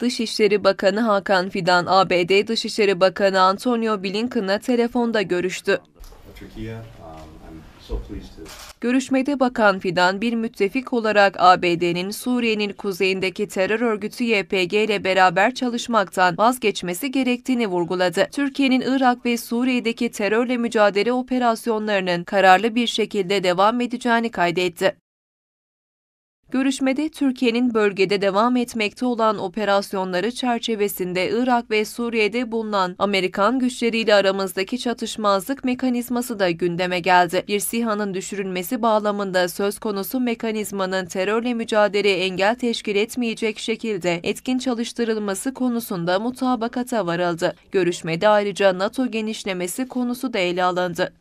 Dışişleri Bakanı Hakan Fidan, ABD Dışişleri Bakanı Antonio Blinken'la telefonda görüştü. Um, Görüşmede Bakan Fidan bir müttefik olarak ABD'nin Suriye'nin kuzeyindeki terör örgütü YPG ile beraber çalışmaktan vazgeçmesi gerektiğini vurguladı. Türkiye'nin Irak ve Suriye'deki terörle mücadele operasyonlarının kararlı bir şekilde devam edeceğini kaydetti. Görüşmede Türkiye'nin bölgede devam etmekte olan operasyonları çerçevesinde Irak ve Suriye'de bulunan Amerikan güçleriyle aramızdaki çatışmazlık mekanizması da gündeme geldi. Bir SİHA'nın düşürülmesi bağlamında söz konusu mekanizmanın terörle mücadele engel teşkil etmeyecek şekilde etkin çalıştırılması konusunda mutabakata varıldı. Görüşmede ayrıca NATO genişlemesi konusu da ele alındı.